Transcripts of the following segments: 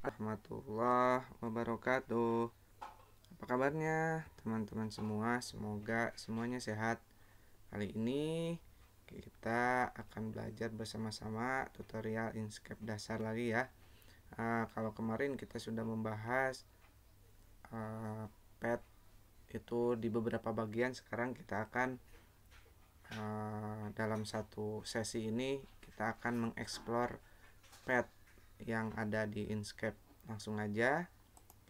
warahmatullahi wabarakatuh Apa kabarnya teman-teman semua Semoga semuanya sehat Kali ini kita akan belajar bersama-sama tutorial Inkscape dasar lagi ya uh, Kalau kemarin kita sudah membahas uh, pet itu di beberapa bagian Sekarang kita akan uh, dalam satu sesi ini kita akan mengeksplor pet yang ada di Inkscape. Langsung aja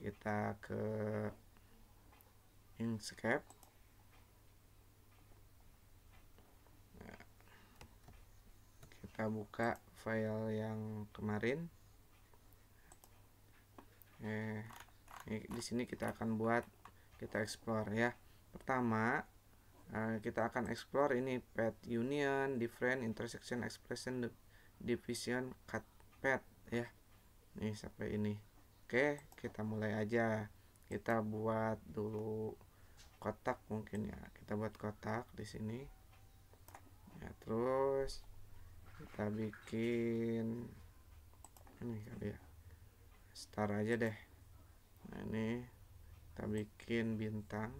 kita ke Inkscape. kita buka file yang kemarin. Eh, di sini kita akan buat kita explore ya. Pertama, eh, kita akan explore ini path union, different intersection expression division cut path ya nih sampai ini oke kita mulai aja kita buat dulu kotak mungkin ya kita buat kotak di sini ya terus kita bikin ini kali ya star aja deh nah ini kita bikin bintang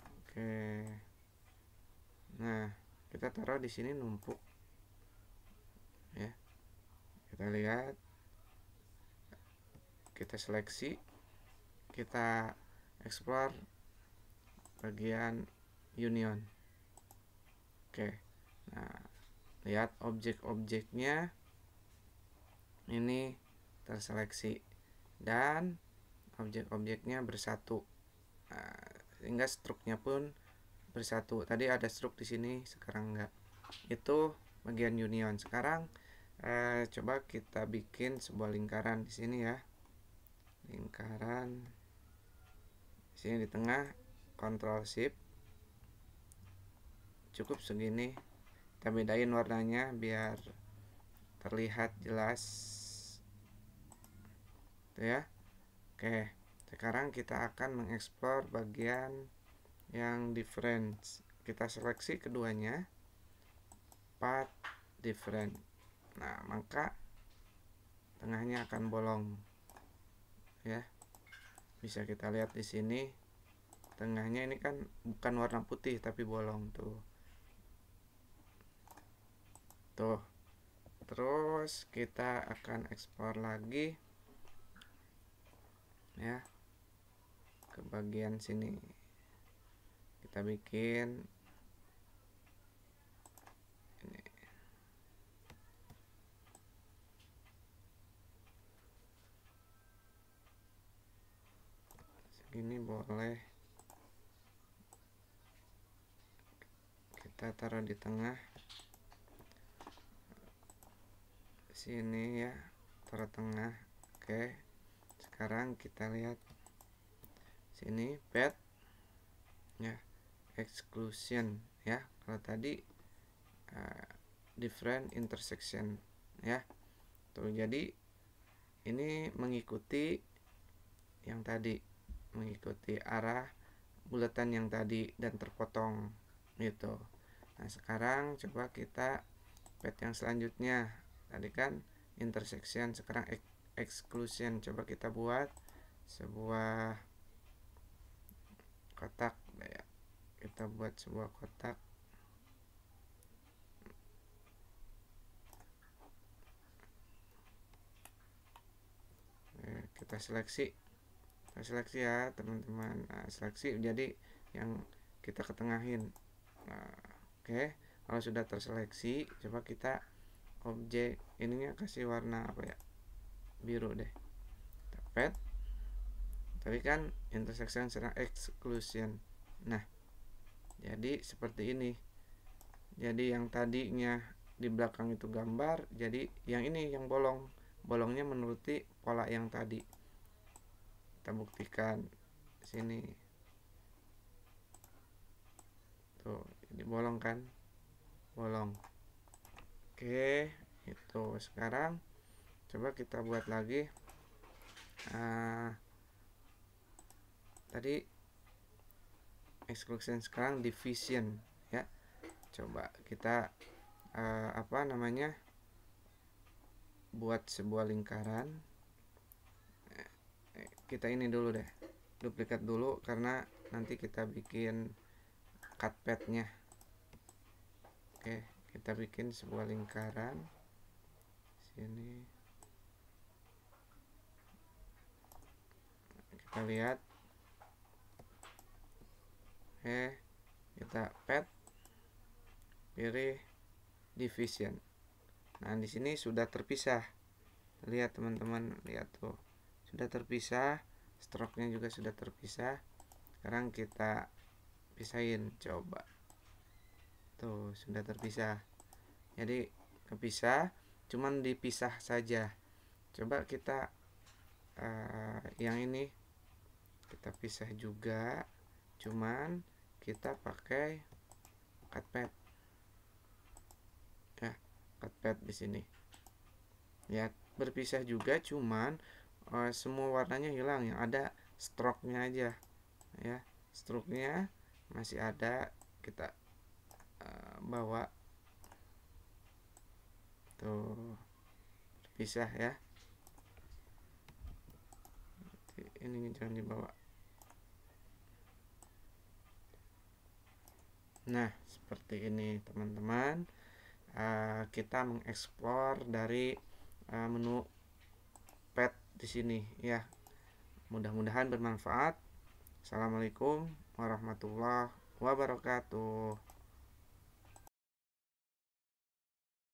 oke nah kita taruh di sini numpuk ya kita lihat kita seleksi kita explore bagian union oke nah lihat objek-objeknya ini terseleksi dan objek-objeknya bersatu nah, sehingga struknya pun bersatu tadi ada struk di sini sekarang enggak itu bagian union sekarang eh, coba kita bikin sebuah lingkaran di sini ya lingkaran di sini di tengah kontrol Shift cukup segini kita bedain warnanya biar terlihat jelas itu ya oke sekarang kita akan mengeksplor bagian yang difference kita seleksi keduanya part different nah maka tengahnya akan bolong ya bisa kita lihat di sini tengahnya ini kan bukan warna putih tapi bolong tuh tuh terus kita akan ekspor lagi ya ke bagian sini kita bikin ini boleh kita taruh di tengah sini ya taruh tengah oke sekarang kita lihat sini pet ya exclusion ya kalau tadi uh, different intersection ya tuh jadi ini mengikuti yang tadi mengikuti arah bulatan yang tadi dan terpotong gitu nah sekarang coba kita pet yang selanjutnya tadi kan intersection sekarang ex exclusion coba kita buat sebuah kotak ya kita buat sebuah kotak eh, kita seleksi seleksi ya teman-teman nah, seleksi jadi yang kita ketengahin nah, oke okay. kalau sudah terseleksi coba kita objek ininya kasih warna apa ya biru deh tapet tapi kan intersection serang exclusion nah jadi seperti ini jadi yang tadinya di belakang itu gambar jadi yang ini yang bolong bolongnya menuruti pola yang tadi kita buktikan sini tuh ini bolong kan bolong oke itu sekarang coba kita buat lagi nah, tadi exclusion sekarang division ya coba kita uh, apa namanya buat sebuah lingkaran kita ini dulu deh duplikat dulu karena nanti kita bikin cut padnya. oke kita bikin sebuah lingkaran sini kita lihat oke kita pad, pilih division nah di sini sudah terpisah lihat teman-teman lihat tuh sudah terpisah stroke-nya juga sudah terpisah sekarang kita pisahin coba tuh sudah terpisah jadi kepisah cuman dipisah saja coba kita uh, yang ini kita pisah juga cuman kita pakai cutpad ya cutpad di sini ya berpisah juga cuman uh, semua warnanya hilang yang ada stroke-nya aja ya stroke-nya masih ada kita uh, bawa tuh pisah ya ini jangan dibawa nah seperti ini teman-teman uh, kita mengeksplor dari uh, menu pet di sini ya. Mudah-mudahan bermanfaat. Assalamualaikum warahmatullahi wabarakatuh.